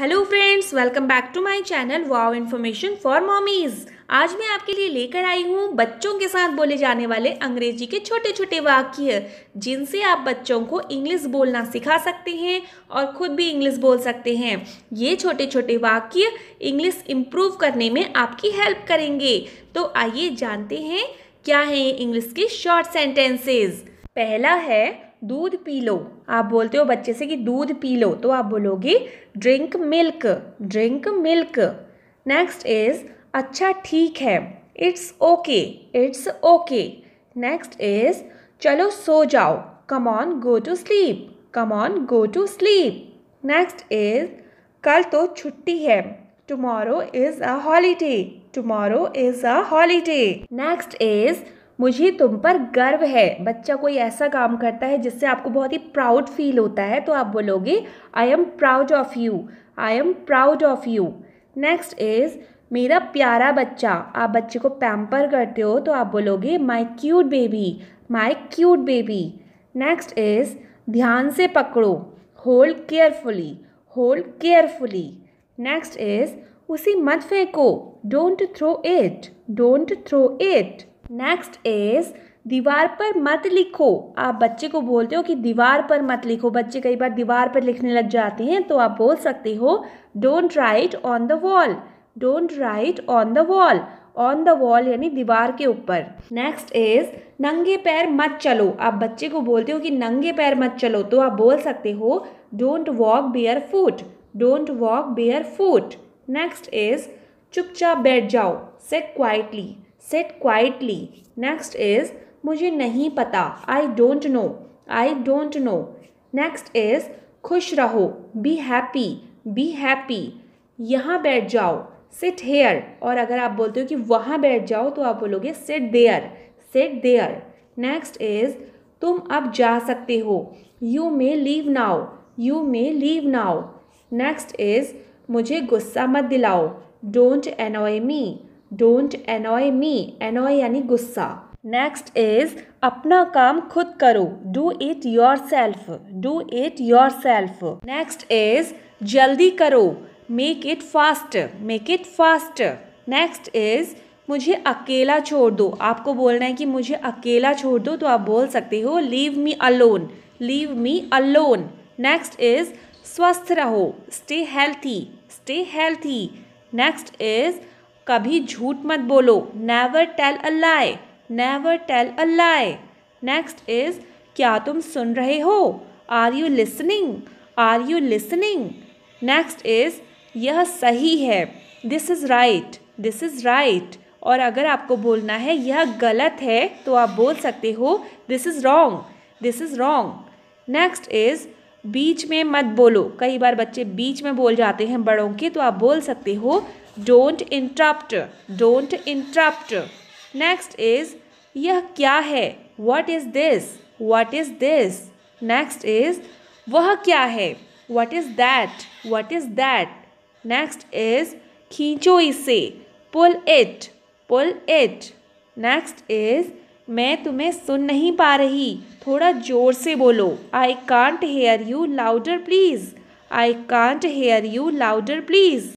hello friends welcome back to my channel wow information for mommies आज मैं आपके लिए लेकर आई हूँ बच्चों के साथ बोले जाने वाले अंग्रेजी के छोटे छोटे वाक्य जिनसे आप बच्चों को इंग्लिश बोलना सिखा सकते हैं और ख़ुद भी इंग्लिश बोल सकते हैं ये छोटे छोटे वाक्य इंग्लिश इम्प्रूव करने में आपकी हेल्प करेंगे तो आइए जानते हैं क्या है इंग्लिश के शॉर्ट सेंटेंसेज पहला है दूध पी लो आप बोलते हो बच्चे से कि दूध पी लो तो आप बोलोगे drink milk drink milk next is अच्छा ठीक है it's okay it's okay next is चलो सो जाओ come on go to sleep come on go to sleep next is कल तो छुट्टी है tomorrow is a holiday tomorrow is a holiday next is मुझे तुम पर गर्व है बच्चा कोई ऐसा काम करता है जिससे आपको बहुत ही प्राउड फील होता है तो आप बोलोगे I am proud of you I am proud of you next is मेरा प्यारा बच्चा आप बच्चे को पैम्पर करते हो तो आप बोलोगे my cute baby my cute baby next is ध्यान से पकड़ो hold carefully hold carefully next is उसे मत फेंको don't throw it don't throw it next is दीवार पर मत लिखो आप बच्चे को बोलते हो कि दीवार पर मत लिखो बच्चे कई बार दीवार पर लिखने लग जाते हैं तो आप बोल सकते हो don't write on the wall don't write on the wall on the wall यानी दीवार के ऊपर नेक्स्ट इज नंगे पैर मत चलो आप बच्चे को बोलते हो कि नंगे पैर मत चलो तो आप बोल सकते हो don't walk barefoot don't walk barefoot next is चुपचाप बैठ जाओ set quietly set quietly next is मुझे नहीं पता I don't know I don't know next is खुश रहो बी हैप्पी बी हैप्पी यहाँ बैठ जाओ सिट हेयर और अगर आप बोलते हो कि वहाँ बैठ जाओ तो आप बोलोगे sit there sit there next is तुम अब जा सकते हो you may leave now you may leave now next is मुझे गुस्सा मत दिलाओ don't annoy me don't annoy me annoy यानी गुस्सा नेक्स्ट इज अपना काम खुद करो do it yourself do it yourself next is जल्दी करो make it fast make it fast next is मुझे अकेला छोड़ दो आपको बोलना है कि मुझे अकेला छोड़ दो तो आप बोल सकते हो leave me alone leave me alone next is स्वस्थ रहो stay healthy stay healthy next is कभी झूठ मत बोलो never tell a lie never tell a lie next is क्या तुम सुन रहे हो are you listening are you listening next is यह सही है this is right this is right और अगर आपको बोलना है यह गलत है तो आप बोल सकते हो this is wrong this is wrong next is बीच में मत बोलो कई बार बच्चे बीच में बोल जाते हैं बड़ों के तो आप बोल सकते हो don't interrupt don't interrupt next is यह क्या है what is this what is this next is वह क्या है what is that what is that next is खींचो इसे pull it pull it next is मैं तुम्हें सुन नहीं पा रही थोड़ा ज़ोर से बोलो I can't hear you louder please I can't hear you louder please